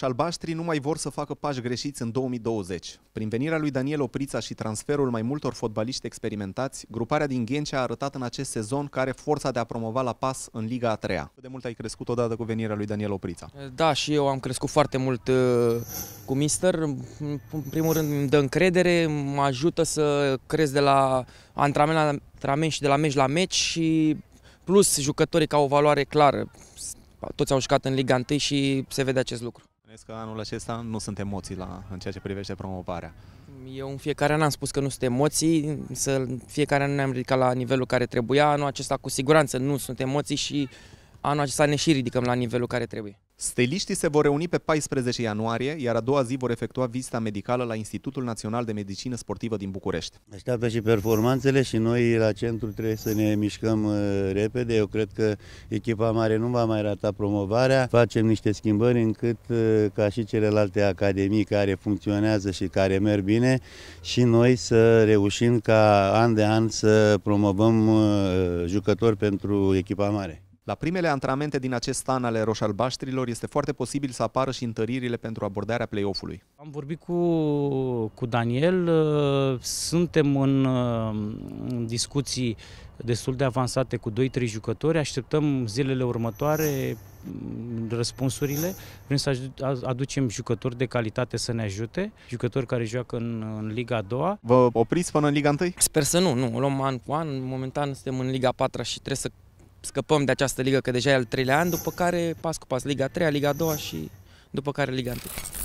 roșalbaștri nu mai vor să facă pași greșiți în 2020. Prin venirea lui Daniel Oprița și transferul mai multor fotbaliști experimentați, gruparea din Ghencea a arătat în acest sezon care forța de a promova la pas în Liga a treia. Cât de mult ai crescut odată cu venirea lui Daniel Oprița? Da, și eu am crescut foarte mult uh, cu mister. În primul rând îmi dă încredere, mă ajută să cresc de la antrenament la antrenament și de la meci la meci și plus jucătorii ca o valoare clară toți au jucat în Liga 1 și se vede acest lucru. Bănuiesc că anul acesta nu sunt emoții la, în ceea ce privește promovarea. Eu în fiecare an am spus că nu sunt emoții, să fiecare an ne-am ridicat la nivelul care trebuia, anul acesta cu siguranță nu sunt emoții și anul acesta ne și ridicăm la nivelul care trebuie. Steliștii se vor reuni pe 14 ianuarie, iar a doua zi vor efectua vizita medicală la Institutul Național de Medicină Sportivă din București. Așteaptă și performanțele și noi la centru trebuie să ne mișcăm uh, repede. Eu cred că echipa mare nu va mai rata promovarea. Facem niște schimbări încât uh, ca și celelalte academii care funcționează și care merg bine și noi să reușim ca an de an să promovăm uh, jucători pentru echipa mare. La primele antrenamente din acest an ale roșalbaștrilor este foarte posibil să apară și întăririle pentru abordarea play-off-ului. Am vorbit cu, cu Daniel, suntem în, în discuții destul de avansate cu 2-3 jucători, așteptăm zilele următoare mm, răspunsurile, vrem să aducem jucători de calitate să ne ajute, jucători care joacă în, în Liga 2. Vă opriți până în Liga 1? Sper să nu, nu, o luăm an cu an, momentan suntem în Liga 4 și trebuie să scăpăm de această ligă, că deja e al treilea an, după care pas cu pas Liga 3, Liga 2 și după care Liga 1.